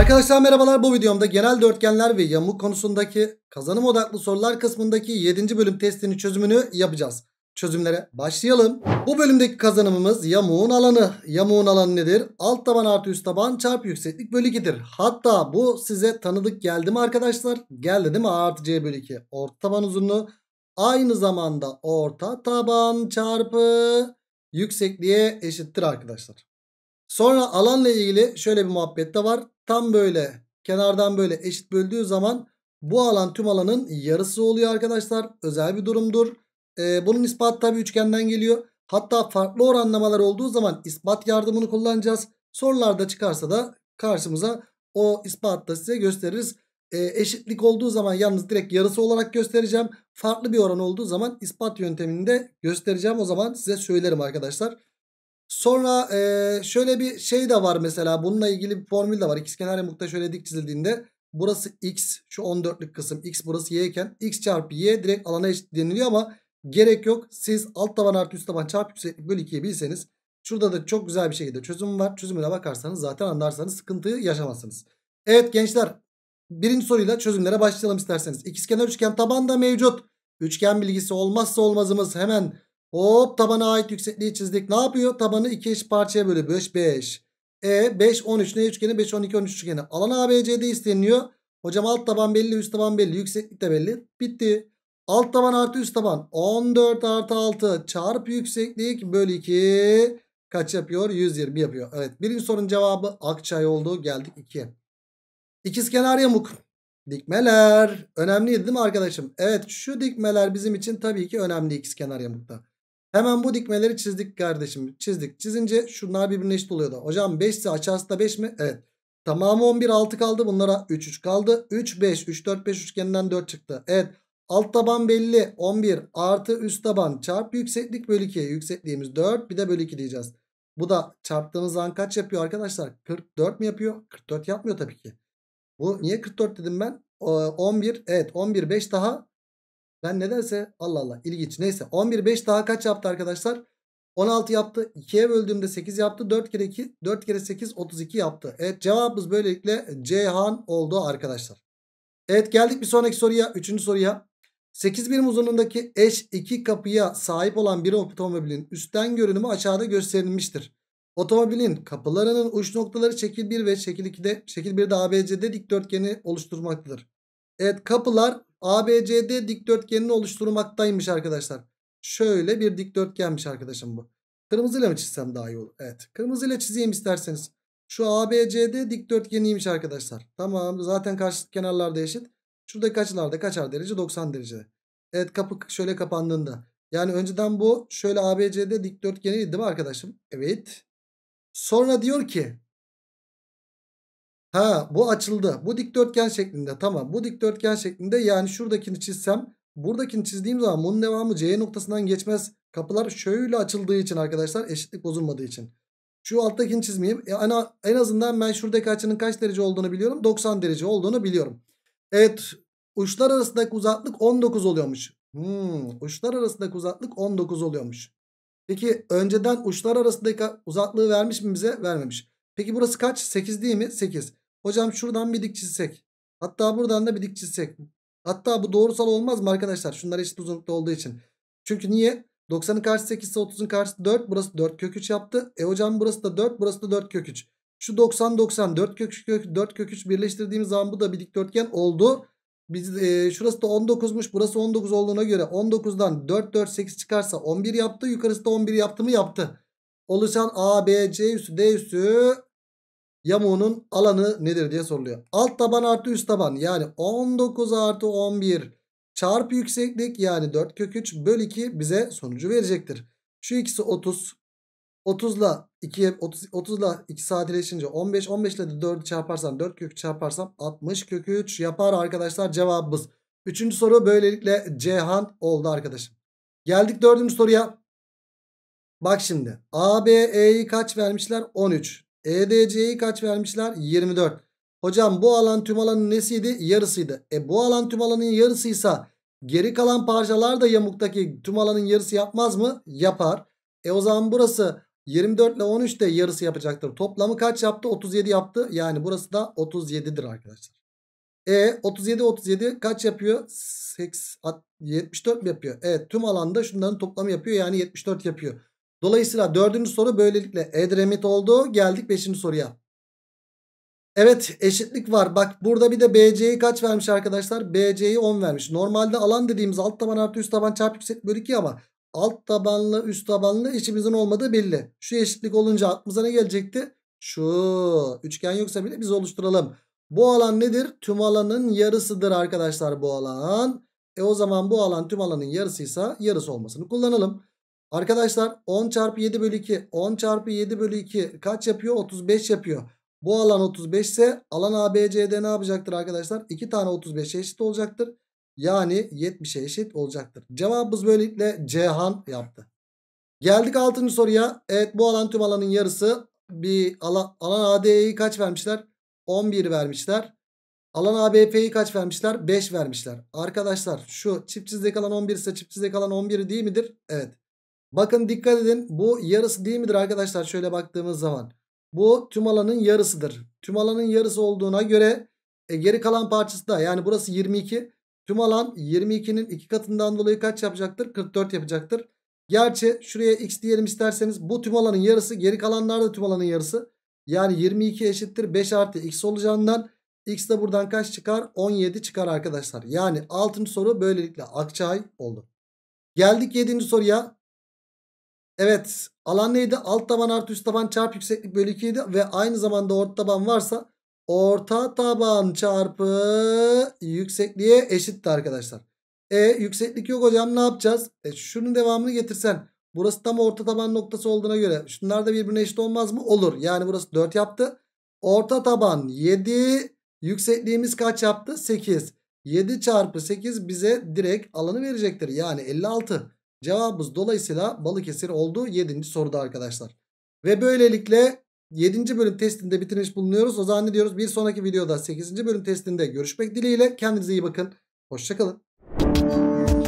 Arkadaşlar merhabalar bu videomda genel dörtgenler ve yamuk konusundaki kazanım odaklı sorular kısmındaki 7. bölüm testinin çözümünü yapacağız. Çözümlere başlayalım. Bu bölümdeki kazanımımız yamuğun alanı. Yamuğun alanı nedir? Alt taban artı üst taban çarpı yükseklik bölü 2'dir. Hatta bu size tanıdık geldi mi arkadaşlar? Geldi değil mi? A artı C bölü 2. Orta taban uzunluğu aynı zamanda orta taban çarpı yüksekliğe eşittir arkadaşlar. Sonra alanla ilgili şöyle bir muhabbet de var. Tam böyle kenardan böyle eşit böldüğü zaman bu alan tüm alanın yarısı oluyor arkadaşlar. Özel bir durumdur. Ee, bunun ispatı tabi üçgenden geliyor. Hatta farklı oranlamalar olduğu zaman ispat yardımını kullanacağız. Sorularda çıkarsa da karşımıza o ispatı da size gösteririz. Ee, eşitlik olduğu zaman yalnız direkt yarısı olarak göstereceğim. Farklı bir oran olduğu zaman ispat yönteminde göstereceğim. O zaman size söylerim arkadaşlar. Sonra e, şöyle bir şey de var mesela bununla ilgili bir formül de var. İkiz kenar yamukta şöyle dik çizildiğinde burası x şu 14'lük kısım x burası y iken x çarpı y direkt alana eşit deniliyor ama gerek yok. Siz alt taban artı üst taban çarpı yükseklik bölü 2'yi bilseniz şurada da çok güzel bir şekilde çözüm var. Çözümüne bakarsanız zaten anlarsanız sıkıntıyı yaşamazsınız. Evet gençler birinci soruyla çözümlere başlayalım isterseniz. İkizkenar üçgen tabanda mevcut. Üçgen bilgisi olmazsa olmazımız hemen Hop tabana ait yüksekliği çizdik. Ne yapıyor? Tabanı 2 eş parçaya bölüyor. 5 5. E 5 13 ne üçgeni 5 12 13 üçgeni. Alan ABC'de isteniyor. Hocam alt taban belli üst taban belli yükseklik de belli. Bitti. Alt taban artı üst taban 14 artı 6 çarpı yükseklik bölü 2 kaç yapıyor? 120 yapıyor. Evet birinci sorunun cevabı Akçay oldu. Geldik 2. İkizkenar yamuk. Dikmeler önemliydi değil mi arkadaşım? Evet şu dikmeler bizim için tabii ki önemli ikizkenar yamukta. Hemen bu dikmeleri çizdik kardeşim. Çizdik. Çizince şunlar birbirine eşit oluyordu. Hocam 5 ise açarsa da 5 mi? Evet. Tamamı 11 6 kaldı. Bunlara 3 3 kaldı. 3 5 3 4 5 üçgeninden 4 çıktı. Evet. Alt taban belli 11 artı üst taban çarp yükseklik bölü 2. Yüksekliğimiz 4 bir de bölü 2 diyeceğiz. Bu da çarptığımız an kaç yapıyor arkadaşlar? 44 mi yapıyor? 44 yapmıyor tabii ki. Bu niye 44 dedim ben? 11 evet 11 5 daha ben nedense Allah Allah ilginç. Neyse 11 5 daha kaç yaptı arkadaşlar? 16 yaptı. 2'ye böldüğümde 8 yaptı. 4 kere 2 4 kere 8 32 yaptı. Evet cevabımız böylelikle Ceyhan oldu arkadaşlar. Evet geldik bir sonraki soruya. Üçüncü soruya. 8 birim uzunluğundaki eş iki kapıya sahip olan bir otomobilin üstten görünümü aşağıda gösterilmiştir. Otomobilin kapılarının uç noktaları şekil 1 ve şekil 2'de şekil 1'de ABC'de dikdörtgeni oluşturmaktadır. Evet kapılar ABCD dikdörtgenini oluşturmaktaymış arkadaşlar. Şöyle bir dikdörtgenmiş arkadaşım bu. Kırmızıyla mı çizsem daha iyi olur? Evet. Kırmızıyla çizeyim isterseniz. Şu ABCD dikdörtgeniymiş arkadaşlar. Tamam. Zaten karşı kenarlarda eşit. Şuradaki açılarda kaçar derece? 90 derece. Evet kapı şöyle kapandığında. Yani önceden bu şöyle ABCD dikdörtgeniydi değil mi arkadaşım? Evet. Sonra diyor ki Ha bu açıldı. Bu dikdörtgen şeklinde. Tamam bu dikdörtgen şeklinde yani şuradakini çizsem buradakini çizdiğim zaman bunun devamı C noktasından geçmez. Kapılar şöyle açıldığı için arkadaşlar eşitlik bozulmadığı için. Şu alttakini çizmeyeyim. E, en azından ben şuradaki açının kaç derece olduğunu biliyorum. 90 derece olduğunu biliyorum. Evet uçlar arasındaki uzaklık 19 oluyormuş. Hmm, uçlar arasındaki uzaklık 19 oluyormuş. Peki önceden uçlar arasındaki uzaklığı vermiş mi bize? Vermemiş. Peki burası kaç? 8 değil mi? 8. Hocam şuradan bir dik çizsek. Hatta buradan da bir dik çizsek. Hatta bu doğrusal olmaz mı arkadaşlar? Şunlar eşit uzunlukta olduğu için. Çünkü niye? 90'ın karşı 8 ise 30'un karşı 4. Burası 4 kök 3 yaptı. E hocam burası da 4. Burası da 4 kök 3. Şu 90 90 4 kök 3 kök 4 kök 3 birleştirdiğimiz zaman bu da bir dikdörtgen oldu. Biz, e, şurası da 19'muş. Burası 19 olduğuna göre 19'dan 4 4 8 çıkarsa 11 yaptı. Yukarısı da 11 yaptı mı yaptı. Oluşan A, B, C üssü, D üssü yamuğunun alanı nedir diye soruluyor. Alt taban artı üst taban yani 19 artı 11 çarpı yükseklik yani 4 kök 3 bölü 2 bize sonucu verecektir. Şu ikisi 30. 30 ile 2 30, 30 ile 2 sadeleşince 15 15 ile de 4'ü çarparsam 4 kök çarparsam 60 kök 3 yapar arkadaşlar cevabımız. Üçüncü soru böylelikle Cihan oldu arkadaşım. Geldik dördüncü soruya. Bak şimdi ABE'yi kaç vermişler? 13. EDC'yi kaç vermişler? 24. Hocam bu alan tüm alanın nesiydi? Yarısıydı. E bu alan tüm alanın yarısıysa geri kalan parçalar da yamuktaki tüm alanın yarısı yapmaz mı? Yapar. E o zaman burası 24 ile 13 de yarısı yapacaktır. Toplamı kaç yaptı? 37 yaptı. Yani burası da 37'dir arkadaşlar. E 37 37 kaç yapıyor? 8, 74 mi yapıyor? Evet tüm alanda şunların toplamı yapıyor. Yani 74 yapıyor. Dolayısıyla dördüncü soru böylelikle Edremit oldu. Geldik beşinci soruya. Evet eşitlik var. Bak burada bir de BC'yi kaç vermiş arkadaşlar? BC'yi 10 vermiş. Normalde alan dediğimiz alt taban artı üst taban çarpı yükseklik bölü 2 ama alt tabanlı üst tabanlı işimizin olmadığı belli. Şu eşitlik olunca aklımıza ne gelecekti? Şu üçgen yoksa bile biz oluşturalım. Bu alan nedir? Tüm alanın yarısıdır arkadaşlar bu alan. E o zaman bu alan tüm alanın yarısıysa yarısı olmasını kullanalım. Arkadaşlar 10 çarpı 7 bölü 2 10 çarpı 7 bölü 2 kaç yapıyor? 35 yapıyor. Bu alan 35 ise alan ABC'de ne yapacaktır arkadaşlar? 2 tane 35'e eşit olacaktır. Yani 70'e eşit olacaktır. Cevabımız böylelikle Cihan yaptı. Geldik 6. soruya. Evet bu alan tüm alanın yarısı. Bir alan, alan AD'yi kaç vermişler? 11 vermişler. Alan ABP'yi kaç vermişler? 5 vermişler. Arkadaşlar şu çift çizdik alan 11 ise çift çizdik alan 11 değil midir? Evet. Bakın dikkat edin bu yarısı değil midir arkadaşlar şöyle baktığımız zaman. Bu tüm alanın yarısıdır. Tüm alanın yarısı olduğuna göre e, geri kalan parçası da yani burası 22. Tüm alan 22'nin iki katından dolayı kaç yapacaktır? 44 yapacaktır. Gerçi şuraya x diyelim isterseniz bu tüm alanın yarısı geri kalanlar da tüm alanın yarısı. Yani 22 eşittir 5 artı x olacağından x de buradan kaç çıkar? 17 çıkar arkadaşlar. Yani 6. soru böylelikle akçay oldu. Geldik 7. soruya. Evet alan neydi? Alt taban artı üst taban çarpı yükseklik bölü 2 idi. Ve aynı zamanda orta taban varsa orta taban çarpı yüksekliğe eşitti arkadaşlar. E yükseklik yok hocam ne yapacağız? E, şunun devamını getirsen. Burası tam orta taban noktası olduğuna göre. Şunlar da birbirine eşit olmaz mı? Olur. Yani burası 4 yaptı. Orta taban 7. Yüksekliğimiz kaç yaptı? 8. 7 çarpı 8 bize direkt alanı verecektir. Yani 56. Cevabımız dolayısıyla Balıkesir oldu 7. soruda arkadaşlar. Ve böylelikle 7. bölüm testinde bitirmiş bulunuyoruz. O zaman ne diyoruz? Bir sonraki videoda 8. bölüm testinde görüşmek dileğiyle. Kendinize iyi bakın. Hoşçakalın.